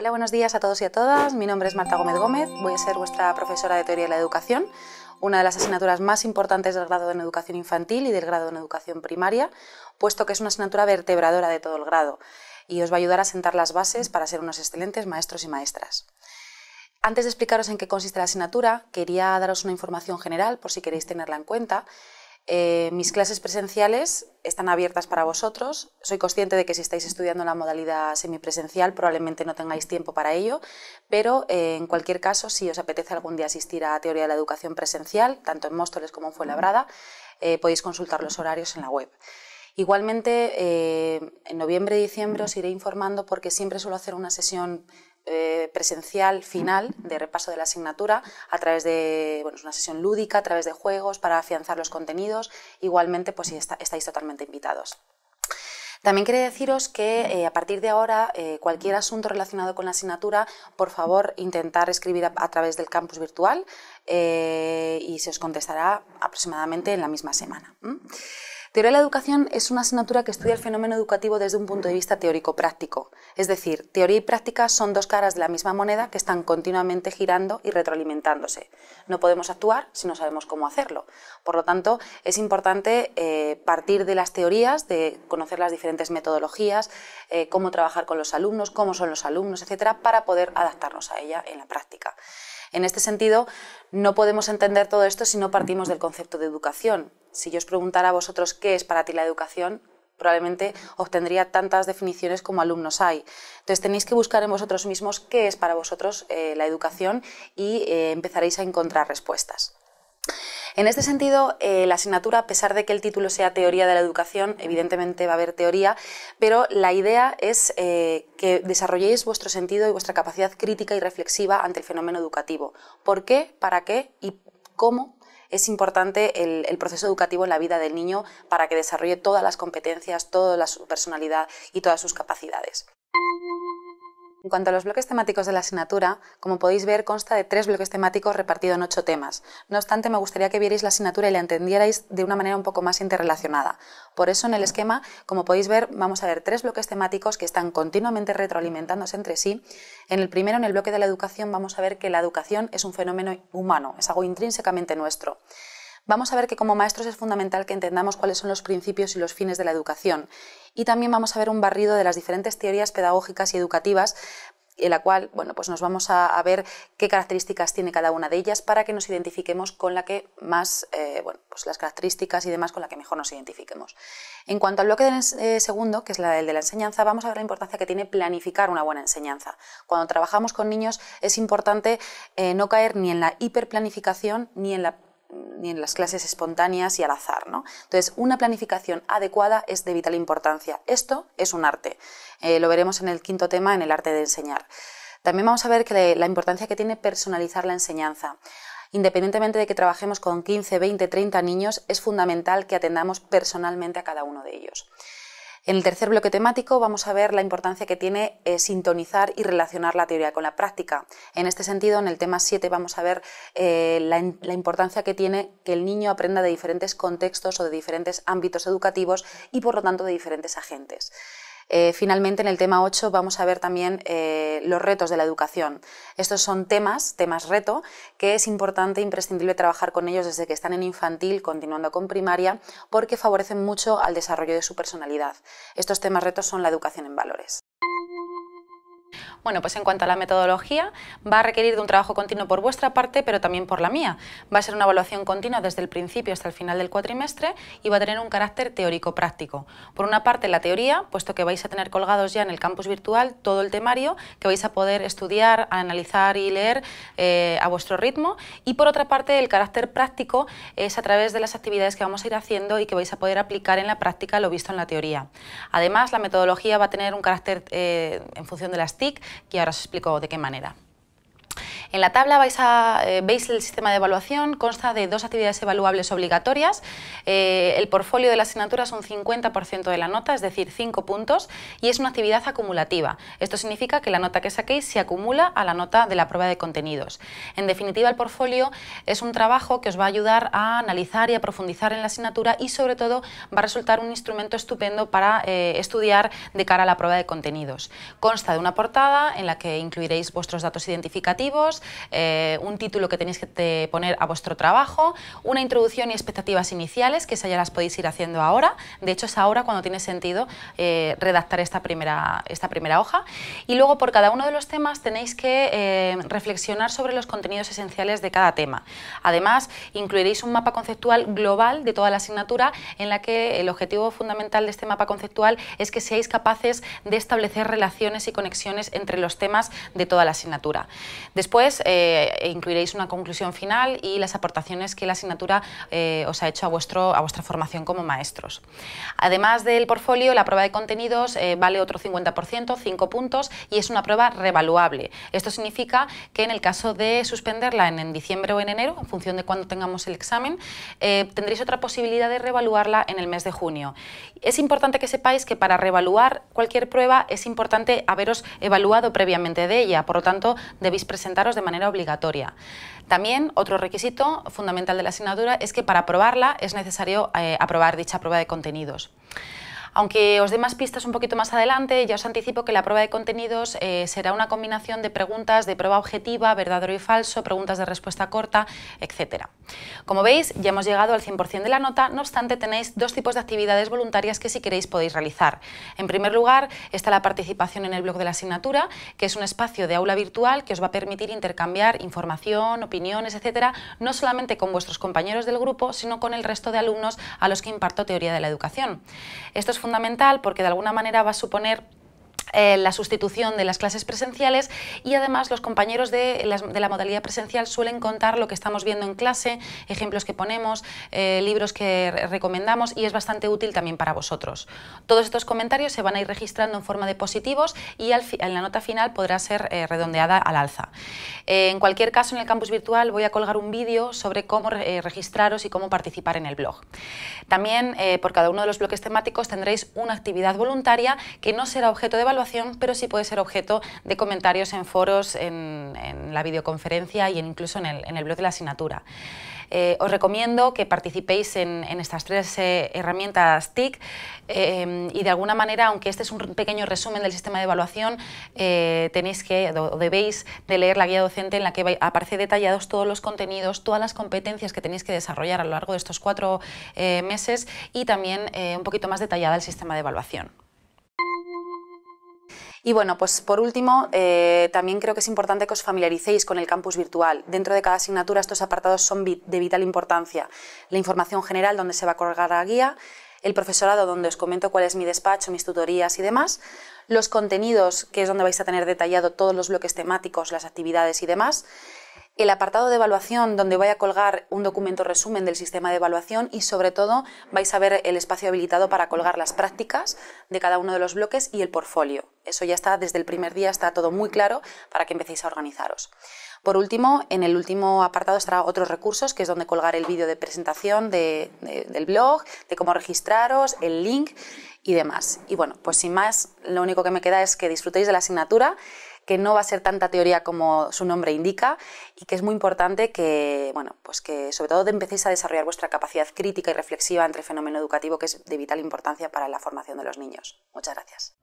Hola, buenos días a todos y a todas. Mi nombre es Marta Gómez Gómez. Voy a ser vuestra profesora de Teoría de la Educación, una de las asignaturas más importantes del grado en Educación Infantil y del grado en Educación Primaria, puesto que es una asignatura vertebradora de todo el grado y os va a ayudar a sentar las bases para ser unos excelentes maestros y maestras. Antes de explicaros en qué consiste la asignatura, quería daros una información general por si queréis tenerla en cuenta eh, mis clases presenciales están abiertas para vosotros. Soy consciente de que si estáis estudiando la modalidad semipresencial probablemente no tengáis tiempo para ello, pero eh, en cualquier caso, si os apetece algún día asistir a Teoría de la Educación Presencial, tanto en Móstoles como en Fuenlabrada, eh, podéis consultar los horarios en la web. Igualmente, en noviembre y diciembre os iré informando porque siempre suelo hacer una sesión eh, presencial final de repaso de la asignatura a través de una sesión lúdica, a través de juegos para afianzar los contenidos. Igualmente, pues está, estáis totalmente invitados. También quería deciros que eh, a partir de ahora eh, cualquier asunto relacionado con la asignatura, por favor intentar escribir a, través del campus virtual y se os contestará aproximadamente en la misma semana. Teoría de la educación es una asignatura que estudia el fenómeno educativo desde un punto de vista teórico-práctico, es decir, teoría y práctica son dos caras de la misma moneda que están continuamente girando y retroalimentándose. No podemos actuar si no sabemos cómo hacerlo. Por lo tanto, es importante eh, partir de las teorías, de conocer las diferentes metodologías, eh, cómo trabajar con los alumnos, cómo son los alumnos, etcétera, para poder adaptarnos a ella en la práctica. En este sentido, no podemos entender todo esto si no partimos del concepto de educación. Si yo os preguntara a vosotros qué es para ti la educación, probablemente obtendría tantas definiciones como alumnos hay. Entonces tenéis que buscar en vosotros mismos qué es para vosotros eh, la educación y eh, empezaréis a encontrar respuestas. En este sentido, eh, la asignatura, a pesar de que el título sea Teoría de la Educación, evidentemente va a haber teoría, pero la idea es eh, que desarrolléis vuestro sentido y vuestra capacidad crítica y reflexiva ante el fenómeno educativo. ¿Por qué? ¿Para qué? ¿Y cómo? es importante el, proceso educativo en la vida del niño para que desarrolle todas las competencias, toda la, su personalidad y todas sus capacidades. En cuanto a los bloques temáticos de la asignatura, como podéis ver, consta de tres bloques temáticos repartidos en ocho temas. No obstante, me gustaría que vierais la asignatura y la entendierais de una manera un poco más interrelacionada. Por eso, en el esquema, como podéis ver, vamos a ver tres bloques temáticos que están continuamente retroalimentándose entre sí. En el primero, en el bloque de la educación, vamos a ver que la educación es un fenómeno humano, es algo intrínsecamente nuestro vamos a ver que como maestros es fundamental que entendamos cuáles son los principios y los fines de la educación. Y también vamos a ver un barrido de las diferentes teorías pedagógicas y educativas en la cual bueno, pues nos vamos a, ver qué características tiene cada una de ellas para que nos identifiquemos con la que más, eh, bueno, pues las características y demás con la que mejor nos identifiquemos. En cuanto al bloque del eh, segundo, que es el de la enseñanza, vamos a ver la importancia que tiene planificar una buena enseñanza. Cuando trabajamos con niños es importante eh, no caer ni en la hiperplanificación ni en la ni en las clases espontáneas y al azar. ¿no? Entonces, una planificación adecuada es de vital importancia. Esto es un arte. Eh, lo veremos en el quinto tema, en el arte de enseñar. También vamos a ver que la importancia que tiene personalizar la enseñanza. Independientemente de que trabajemos con 15, 20, 30 niños, es fundamental que atendamos personalmente a cada uno de ellos. En el tercer bloque temático vamos a ver la importancia que tiene eh, sintonizar y relacionar la teoría con la práctica. En este sentido, en el tema 7 vamos a ver eh, la, importancia que tiene que el niño aprenda de diferentes contextos o de diferentes ámbitos educativos y por lo tanto de diferentes agentes. Eh, finalmente, en el tema 8 vamos a ver también eh, los retos de la educación. Estos son temas, temas reto, que es importante, e imprescindible trabajar con ellos desde que están en infantil, continuando con primaria, porque favorecen mucho al desarrollo de su personalidad. Estos temas retos son la educación en valores. Bueno, pues en cuanto a la metodología, va a requerir de un trabajo continuo por vuestra parte, pero también por la mía. Va a ser una evaluación continua desde el principio hasta el final del cuatrimestre y va a tener un carácter teórico-práctico. Por una parte, la teoría, puesto que vais a tener colgados ya en el campus virtual todo el temario que vais a poder estudiar, analizar y leer eh, a vuestro ritmo. Y por otra parte, el carácter práctico es a través de las actividades que vamos a ir haciendo y que vais a poder aplicar en la práctica lo visto en la teoría. Además, la metodología va a tener un carácter eh, en función de las TIC, que ahora os explico de qué manera. En la tabla eh, veis el sistema de evaluación, consta de dos actividades evaluables obligatorias, eh, el portfolio de la asignatura es un 50% de la nota, es decir, 5 puntos, y es una actividad acumulativa. Esto significa que la nota que saquéis se acumula a la nota de la prueba de contenidos. En definitiva, el portfolio es un trabajo que os va a ayudar a analizar y a profundizar en la asignatura y sobre todo va a resultar un instrumento estupendo para eh, estudiar de cara a la prueba de contenidos. Consta de una portada en la que incluiréis vuestros datos identificativos, eh, un título que tenéis que poner a vuestro trabajo, una introducción y expectativas iniciales, que ya las podéis ir haciendo ahora. De hecho, es ahora cuando tiene sentido eh, redactar esta primera, esta primera hoja. Y luego, por cada uno de los temas, tenéis que eh, reflexionar sobre los contenidos esenciales de cada tema. Además, incluiréis un mapa conceptual global de toda la asignatura, en la que el objetivo fundamental de este mapa conceptual es que seáis capaces de establecer relaciones y conexiones entre los temas de toda la asignatura. Después eh, incluiréis una conclusión final y las aportaciones que la asignatura eh, os ha hecho a, vuestro, a vuestra formación como maestros. Además del portfolio, la prueba de contenidos eh, vale otro 50%, 5 puntos, y es una prueba revaluable. Esto significa que en el caso de suspenderla en, diciembre o en enero, en función de cuándo tengamos el examen, tendréis otra posibilidad de revaluarla en el mes de junio. Es importante que sepáis que para revaluar cualquier prueba es importante haberos evaluado previamente de ella, por lo tanto debéis presentar presentaros de manera obligatoria. También otro requisito fundamental de la asignatura es que para aprobarla es necesario eh, aprobar dicha prueba de contenidos. Aunque os dé más pistas un poquito más adelante, ya os anticipo que la prueba de contenidos eh, será una combinación de preguntas de prueba objetiva, verdadero y falso, preguntas de respuesta corta, etc. Como veis, ya hemos llegado al 100% de la nota, no obstante tenéis dos tipos de actividades voluntarias que si queréis podéis realizar. En primer lugar está la participación en el blog de la asignatura, que es un espacio de aula virtual que os va a permitir intercambiar información, opiniones, etcétera, no solamente con vuestros compañeros del grupo, sino con el resto de alumnos a los que imparto teoría de la educación fundamental porque de alguna manera va a suponer eh, la sustitución de las clases presenciales y además los compañeros de, la modalidad presencial suelen contar lo que estamos viendo en clase, ejemplos que ponemos, eh, libros que recomendamos y es bastante útil también para vosotros. Todos estos comentarios se van a ir registrando en forma de positivos y en la nota final podrá ser eh, redondeada al alza. en cualquier caso, en el campus virtual voy a colgar un vídeo sobre cómo registraros y cómo participar en el blog. También por cada uno de los bloques temáticos tendréis una actividad voluntaria que no será objeto de evaluación pero sí puede ser objeto de comentarios en foros, en, la videoconferencia e incluso en el, blog de la asignatura. Eh, os recomiendo que participéis en, estas tres eh, herramientas TIC eh, y de alguna manera, aunque este es un pequeño resumen del sistema de evaluación, debéis de leer la guía docente en la que aparece detallados todos los contenidos, todas las competencias que tenéis que desarrollar a lo largo de estos cuatro meses y también un poquito más detallada el sistema de evaluación. Y bueno, pues por último, eh, también creo que es importante que os familiaricéis con el campus virtual. Dentro de cada asignatura estos apartados son de vital importancia. La información general donde se va a colgar la guía, el profesorado donde os comento cuál es mi despacho, mis tutorías y demás, los contenidos, que es donde vais a tener detallado todos los bloques temáticos, las actividades y demás, el apartado de evaluación donde voy a colgar un documento resumen del sistema de evaluación y sobre todo vais a ver el espacio habilitado para colgar las prácticas de cada uno de los bloques y el portfolio. Eso ya está desde el primer día, está todo muy claro para que empecéis a organizaros. Por último, en el último apartado estará otros recursos, que es donde colgar el vídeo de presentación del blog, de cómo registraros, el link y demás. Y bueno, pues sin más, lo único que me queda es que disfrutéis de la asignatura que no va a ser tanta teoría como su nombre indica y que es muy importante que, bueno, pues que sobre todo empecéis a desarrollar vuestra capacidad crítica y reflexiva entre el fenómeno educativo que es de vital importancia para la formación de los niños. Muchas gracias.